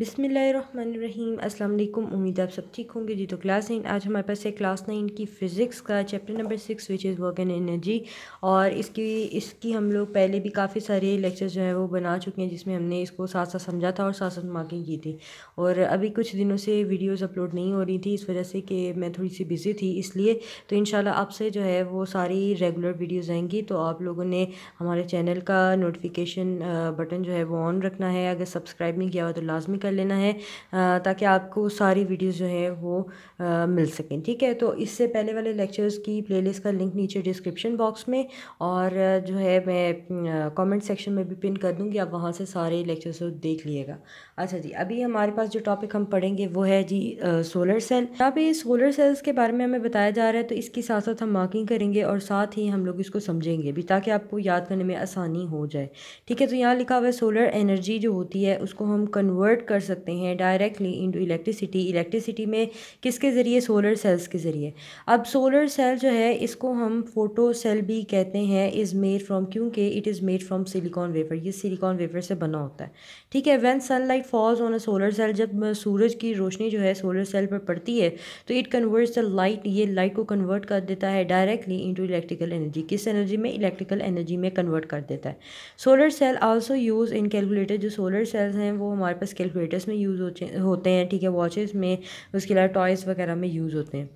बिसमीम अल्लाम उम्मीद आप सब ठीक होंगे जी तो क्लास नाइन आज हमारे पास है क्लास नाइन की फ़िज़िक्स का chapter number six which is work and energy और इसकी इसकी हम लोग पहले भी काफ़ी सारे लेक्चर जो है वो बना चुके हैं जिसमें हमने इसको साथ साथ समझा था और साथ साथ मार्किंग की थी और अभी कुछ दिनों से वीडियोज़ अपलोड नहीं हो रही थी इस वजह से कि मैं थोड़ी सी बिज़ी थी इसलिए तो इन आपसे जो है वो सारी रेगुलर वीडियोज़ आएँगी तो आप लोगों ने हमारे चैनल का नोटिफिकेशन बटन जो है वो ऑन रखना है अगर सब्सक्राइब नहीं किया हुआ तो लाजमी कर लेना है ताकि आपको सारी वीडियोज़ जो हैं वो मिल सकें ठीक है तो इससे पहले वाले लेक्चर्स की प्लेलिस्ट का लिंक नीचे डिस्क्रिप्शन बॉक्स में और जो है मैं कमेंट सेक्शन में भी पिन कर दूँगी आप वहाँ से सारे लेक्चर्स देख लीजिएगा अच्छा जी अभी हमारे पास जो टॉपिक हम पढ़ेंगे वो है जी सोलर सेल यहाँ पे सोलर सेल्स के बारे में हमें बताया जा रहा है तो इसके साथ साथ हम मार्किंग करेंगे और साथ ही हम लोग इसको समझेंगे भी ताकि आपको याद करने में आसानी हो जाए ठीक है तो यहाँ लिखा हुआ है सोलर एनर्जी जो होती है उसको हम कन्वर्ट कर कर सकते हैं डायरेक्टली इनटू इलेक्ट्रिसिटी इलेक्ट्रिसिटी में किसके ज़रिए सोलर सेल्स के ज़रिए अब सोलर सेल जो है इसको हम फोटो सेल भी कहते हैं इज़ मेड फ्राम क्योंकि it is made from silicon wafer ये सिलिकॉन वेफर से बना होता है ठीक है when light falls on a solar cell जब सूरज की रोशनी जो है सोलर सेल पर पड़ती है तो इट कन्वर्ट्स द लाइट ये लाइट को कन्वर्ट कर देता है डायरेक्टली इंटू इलेक्ट्रिकल एनर्जी किस एनर्जी में इलेक्ट्रिकल एनर्जी में कन्वर्ट कर देता है solar cell also use in calculator जो सोलर सेल्स हैं वो हमारे पास कैलकुलेटर डेकोरेटर्स में यूज़ होते होते हैं ठीक है वॉचेस में उसके अलावा टॉयज़ वगैरह में यूज़ होते हैं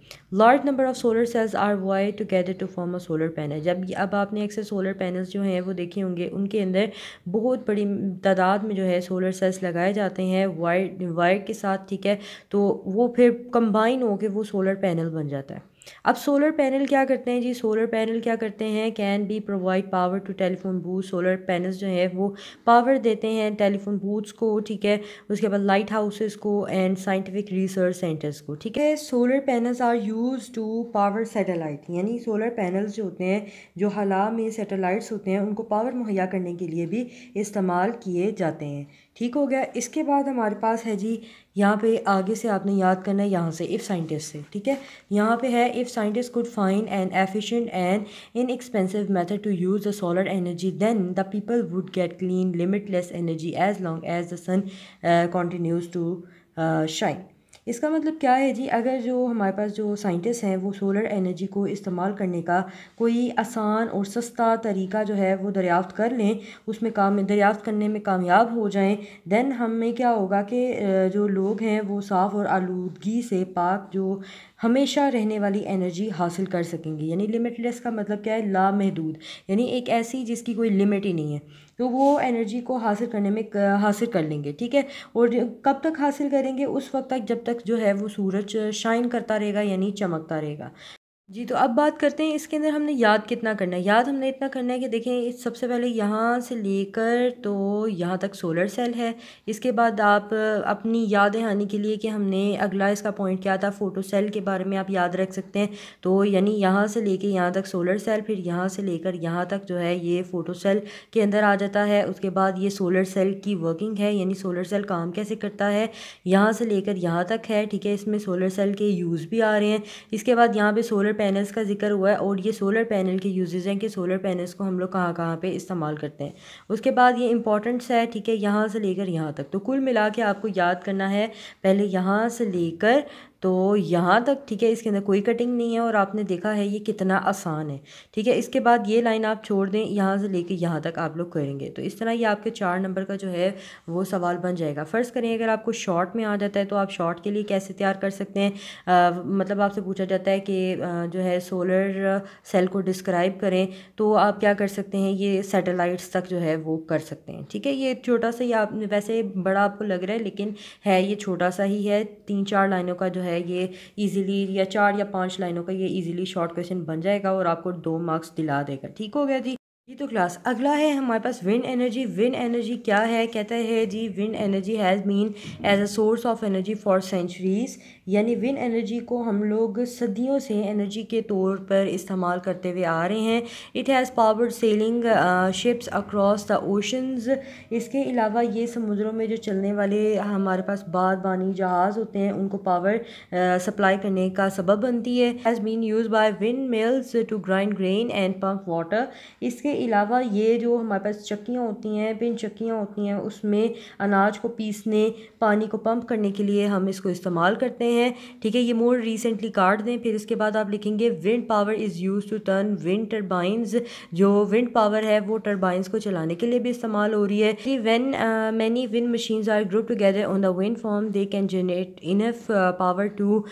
large number of solar cells are वाई together to form a solar panel जब अब आपने अक्सर सोलर पैनल्स जो हैं वो देखे होंगे उनके अंदर बहुत बड़ी तादाद में जो है सोलर सेल्स लगाए जाते हैं वायर वायर के साथ ठीक है तो वो फिर कंबाइन होकर वो सोलर पैनल बन जाता है अब सोलर पैनल क्या करते हैं जी सोलर पैनल क्या करते हैं can be provide power to telephone booth solar panels जो है वो पावर देते हैं टेलीफोन बूथ्स को ठीक है उसके बाद लाइट हाउसेस को एंड साइंटिफिक रिसर्च सेंटर्स को ठीक है solar panels are use to power satellite यानी सोलर पैनल्स जो होते हैं जो हला में सेटेलाइट्स होते हैं उनको पावर मुहैया करने के लिए भी इस्तेमाल किए जाते हैं ठीक हो गया इसके बाद हमारे पास है जी यहाँ पे आगे से आपने याद करना है यहाँ से इफ़ साइंटिस्ट से ठीक है यहाँ पे है if scientist could find an efficient and inexpensive method to use the solar energy then the people would get clean limitless energy as long as the sun continues to shine इसका मतलब क्या है जी अगर जो हमारे पास जो scientist हैं वो सोलर एनर्जी को इस्तेमाल करने का कोई आसान और सस्ता तरीका जो है वो दरियाफ्त कर लें उसमें काम दरियाफ्त करने में कामयाब हो जाएं दैन हमें क्या होगा कि जो लोग हैं वो साफ़ और आलूदगी से पाक जो हमेशा रहने वाली एनर्जी हासिल कर सकेंगे यानी लिमिटलेस का मतलब क्या है लामहदूद यानी एक ऐसी जिसकी कोई लिमिट ही नहीं है तो वो एनर्जी को हासिल करने में हासिल कर लेंगे ठीक है और कब तक हासिल करेंगे उस वक्त तक जब तक जो है वो सूरज शाइन करता रहेगा यानी चमकता रहेगा जी तो अब बात करते हैं इसके अंदर हमने याद कितना करना है याद हमने इतना करना है कि देखें सबसे पहले यहाँ से लेकर तो यहाँ तक सोलर सेल है इसके बाद आप अपनी याद आने के लिए कि हमने अगला इसका पॉइंट क्या था फ़ोटो सेल के बारे में आप याद रख सकते हैं तो यानी यहाँ से कर यहाँ तक सोलर सेल फिर यहाँ से लेकर यहाँ तक जो है ये फ़ोटो सेल के अंदर आ जाता है उसके बाद ये सोलर सेल की वर्किंग है यानी सोलर सेल काम कैसे करता है यहाँ से लेकर यहाँ तक है ठीक है इसमें सोलर सेल के यूज़ भी आ रहे हैं इसके बाद यहाँ पर सोलर पैनल्स का जिक्र हुआ है और ये सोलर पैनल के यूजेज़ हैं कि सोलर पैनल्स को हम लोग कहाँ कहाँ पे इस्तेमाल करते हैं उसके बाद ये इंपॉर्टेंट्स है ठीक है यहाँ से लेकर यहाँ तक तो कुल मिला के आपको याद करना है पहले यहाँ से लेकर तो यहाँ तक ठीक है इसके अंदर कोई कटिंग नहीं है और आपने देखा है ये कितना आसान है ठीक है इसके बाद ये लाइन आप छोड़ दें यहाँ से लेके यहाँ तक आप लोग करेंगे तो इस तरह ये आपके चार नंबर का जो है वो सवाल बन जाएगा फ़र्ज़ करें अगर आपको शॉर्ट में आ जाता है तो आप शॉर्ट के लिए कैसे तैयार कर सकते हैं आ, मतलब आपसे पूछा जाता है कि जो है सोलर सेल को डिस्क्राइब करें तो आप क्या कर सकते हैं ये सेटेलाइट्स तक जो है वो कर सकते हैं ठीक है ये छोटा सा ये आप वैसे बड़ा आपको लग रहा है लेकिन है ये छोटा सा ही है तीन चार लाइनों का जो है है ये इजीली या चार या पांच लाइनों का ये इजीली शॉर्ट क्वेश्चन बन जाएगा और आपको दो मार्क्स दिला देगा ठीक हो गया जी ये तो क्लास अगला है हमारे पास विंड एनर्जी विंड एनर्जी क्या है कहता है जी wind energy has been as a source of energy for centuries यानी विंड एनर्जी को हम लोग सदियों से एनर्जी के तौर पर इस्तेमाल करते हुए आ रहे हैं it has powered sailing ships across the oceans इसके अलावा ये समुद्रों में जो चलने वाले हमारे पास बागबानी जहाज़ होते हैं उनको पावर सप्लाई uh, करने का सबब बनती है has been use by windmills to grind grain and pump water इसके अलावा ये जो हमारे पास चक्कियाँ होती हैं पिन चक्कियाँ होती हैं उसमें अनाज को पीसने पानी को पंप करने के लिए हम इसको इस्तेमाल करते हैं ठीक है ये मोर रिसेंटली काट दें फिर इसके बाद आप लिखेंगे wind power is use to turn wind turbines जो विंड पावर है वो टर्बाइंस को चलाने के लिए भी इस्तेमाल हो रही है when many wind machines are group together on the wind farm they can generate enough power to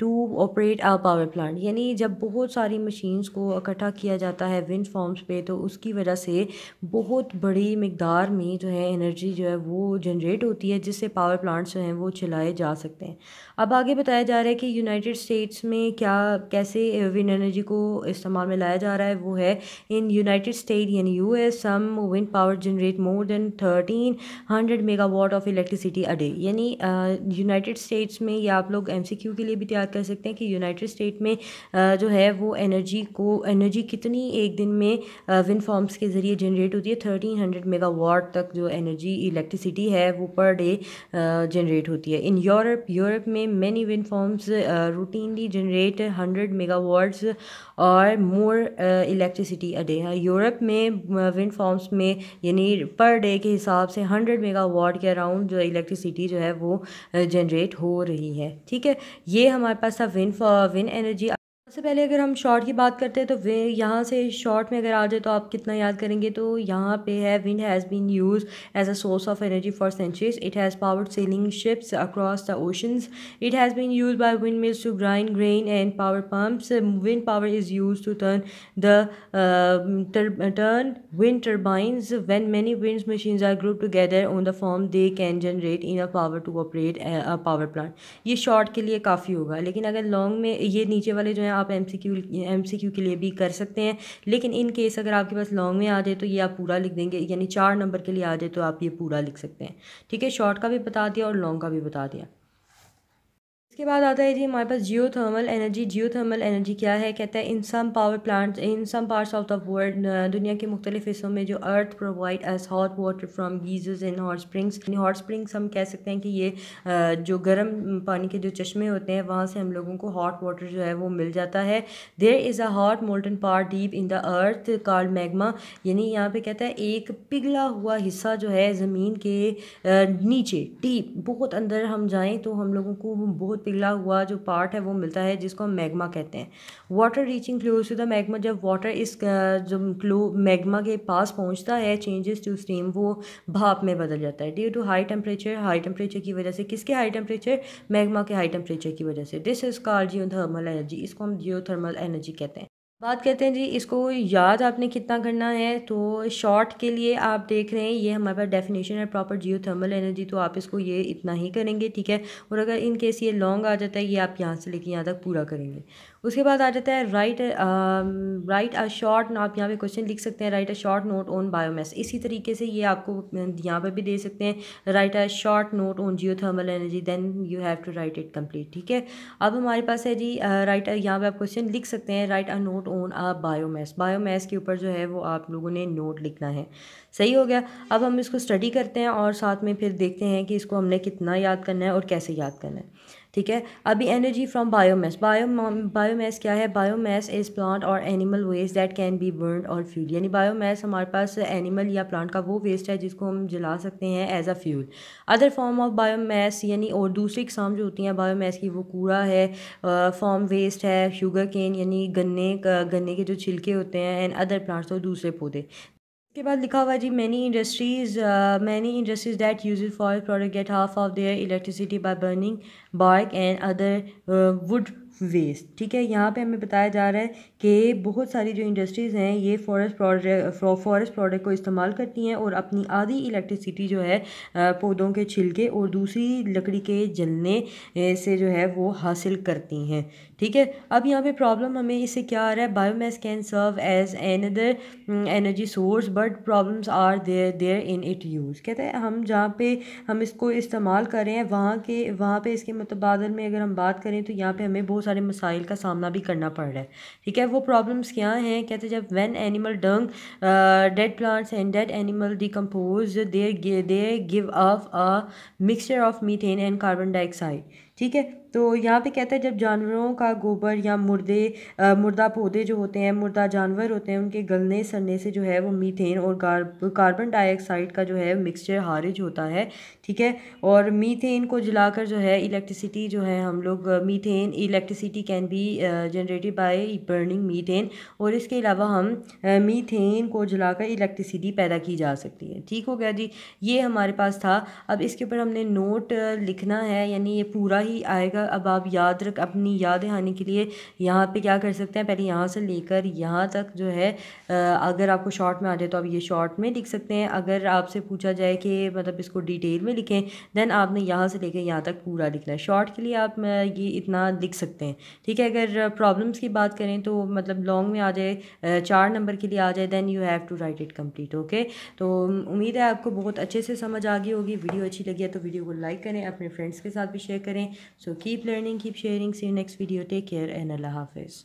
to operate a power plant यानी जब बहुत सारी मशीन्स को इकट्ठा किया जाता है विंड प्रोटीन्स फॉर्म्स पे तो उसकी वजह से बहुत बड़ी मकदार में जो है एनर्जी जो है वो जनरेट होती है जिससे पावर प्लांट्स जो हैं वो चलाए जा सकते हैं अब आगे बताया जा रहा है कि यूनाइटेड स्टेट्स में क्या कैसे विंड एनर्जी को इस्तेमाल में लाया जा रहा है वो है इन यूनाइटेड स्टेट यानी U S some wind power generate more than thirteen hundred megawatt of electricity a day यानी यूनाइटेड स्टेट्स में या आप लोग एम सी क्यू के लिए भी तैयार कर सकते हैं कि यूनाइटेड स्टेट में जो है वो एनर्जी को एनर्जी कितनी एक दिन में विन फॉर्म्स के ज़रिए जनरेट होती है थर्टीन हंड्रेड मेगावाट तक जो एनर्जी इलेक्ट्रिसिटी है वो पर डे जनरेट होती है इन यूरोप यूरोप में many wind farms routinely generate hundred megawatts or more electricity a day Europe में विन फॉर्म्स में यानी पर डे के हिसाब से हंड्रेड मेगावाट के अराउंड जो इलेक्ट्रिसिटी जो है वो जनरेट हो रही है ठीक है ये हमारे पास था विन विन एनर्जी सबसे पहले अगर हम शॉर्ट की बात करते हैं तो वे यहाँ से शॉर्ट में अगर आ जाए तो आप कितना याद करेंगे तो यहाँ पे है wind has been use as a source of energy for centuries it has powered sailing ships across the oceans it has been use by windmills to grind grain and power pumps wind power is use to turn the turn wind turbines when many wind machines are group together on the farm they can generate in a power to operate power plant ये short के लिए काफ़ी होगा लेकिन अगर long में ये नीचे वाले जो है आप आप M C Q M C Q के लिए भी कर सकते हैं लेकिन इन केस अगर आपके पास लॉन्ग में आ जाए तो ये आप पूरा लिख देंगे यानी चार नंबर के लिए आ जाए तो आप ये पूरा लिख सकते हैं ठीक है शॉर्ट का भी बता दिया और लॉन्ग का भी बता दिया इसके बाद आता है जी हमारे पास geothermal energy geothermal energy क्या है कहता है in some power plants in some parts of the world दुनिया के मुख्तलिफ हिस्सों में जो earth provides hot water from geysers in hot springs hot springs हम कह सकते हैं कि ये जो गर्म पानी के जो चश्मे होते हैं वहाँ से हम लोगों को हॉट वाटर जो है वो मिल जाता है there is a hot molten part deep in the earth called magma यानी यहाँ पर कहता है एक पिघला हुआ हिस्सा जो है ज़मीन के नीचे डीप बहुत अंदर हम जाएँ तो हम लोगों को बहुत पिघला हुआ जो पार्ट है वो मिलता है जिसको हम मैग्मा कहते हैं water reaching close to the magma जब वाटर इस जो क्लो मैग्मा के पास पहुंचता है चेंजेस टू स्ट्रीम वो भाप में बदल जाता है due to high temperature high temperature की वजह से किसके हाई टेम्परेचर मैगमा के हाई टेम्परेचर की वजह से this is called geothermal energy इसको हम जियो थर्मल एनर्जी कहते हैं बात करते हैं जी इसको याद आपने कितना करना है तो शॉर्ट के लिए आप देख रहे हैं ये हमारे पास डेफिनेशन है प्रॉपर जियो थर्मल एनर्जी तो आप इसको ये इतना ही करेंगे ठीक है और अगर इन केस ये लॉन्ग आ जाता है ये आप यहाँ से लेके यहाँ तक पूरा करेंगे उसके बाद आ जाता है राइट राइट अ शॉर्ट आप यहाँ पे क्वेश्चन लिख सकते हैं write a short note on biomass इसी तरीके से ये आपको uh, यहाँ पे भी दे सकते हैं write a short note on geothermal energy then you have to write it complete ठीक है अब हमारे पास है जी राइट uh, यहाँ पे आप क्वेश्चन लिख सकते हैं write a note on a biomass biomass के ऊपर जो है वो आप लोगों ने नोट लिखना है सही हो गया अब हम इसको स्टडी करते हैं और साथ में फिर देखते हैं कि इसको हमने कितना याद करना है और कैसे याद करना है ठीक है अभी energy from biomass bio biomass क्या है biomass is plant or animal waste that can be burn और फ्यूल यानी बायोमैस हमारे पास एनिमल या प्लांट का वो वेस्ट है जिसको हम जला सकते हैं as a fuel other form of biomass यानी और दूसरी किसान जो होती हैं बायोमैस की वो कूड़ा है फॉर्म वेस्ट है शुगर केन यानी गन्ने गन्ने के जो छिलके होते हैं एंड अदर प्लांट्स और दूसरे पौधे उसके बाद लिखा हुआ जी many industries many industries that use for product get half of their electricity by burning bark and other wood waste ठीक है यहाँ पे हमें बताया जा रहा है कि बहुत सारी जो इंडस्ट्रीज़ हैं ये फॉरेस्ट प्रोडक्ट फॉरेस्ट प्रोडक्ट को इस्तेमाल करती हैं और अपनी आधी इलेक्ट्रिसिटी जो है पौधों के छिलके और दूसरी लकड़ी के जलने से जो है वो हासिल करती हैं ठीक है अब यहाँ पे प्रॉब्लम हमें इससे क्या आ रहा है biomass can serve as another energy source but problem are there there in it use कहते हैं हम जहाँ पर हम इसको इस्तेमाल कर रहे हैं वहाँ के वहाँ पर इसके मुतबादल मतलब में अगर हम बात करें तो यहाँ पर हमें बहुत बहुत सारे मसाइल का सामना भी करना पड़ रहा है ठीक है वो प्रॉब्लम्स क्या हैं कहते जब when animal dung dead plants and dead animal decompose there they give off a mixture of methane and carbon dioxide ठीक है तो यहाँ पे कहता है जब जानवरों का गोबर या मुर्दे आ, मुर्दा पौधे जो होते हैं मुर्दा जानवर होते हैं उनके गलने सड़ने से जो है वो मीथेन और कार्बन डाइऑक्साइड का जो है मिक्सचर हारिज होता है ठीक है और मीथेन को जलाकर जो है इलेक्ट्रिसिटी जो है हम लोग methane electricity can be generated by burning methane और इसके अलावा हम मीथेन को जलाकर इलेक्ट्रिसिटी पैदा की जा सकती है ठीक हो गया जी ये हमारे पास था अब इसके ऊपर हमने नोट लिखना है यानी ये पूरा ही आएगा अब आप याद रख अपनी याद आने के लिए यहाँ पे क्या कर सकते हैं पहले यहाँ से लेकर यहाँ तक जो है अगर आपको शॉर्ट में आ जाए तो आप ये शॉर्ट में लिख सकते हैं अगर आपसे पूछा जाए कि मतलब इसको डिटेल में लिखें देन आपने यहाँ से लेकर यहाँ तक पूरा लिखना है शॉर्ट के लिए आप ये इतना लिख सकते हैं ठीक है अगर प्रॉब्लम्स की बात करें तो मतलब लॉन्ग में आ जाए चार नंबर के लिए आ जाए then you have to write it complete okay तो उम्मीद है आपको बहुत अच्छे से समझ आ गई होगी वीडियो अच्छी लगी है तो वीडियो को लाइक करें अपने फ्रेंड्स के साथ भी शेयर करें सो की keep learning keep sharing see you next video take care and allah hafiz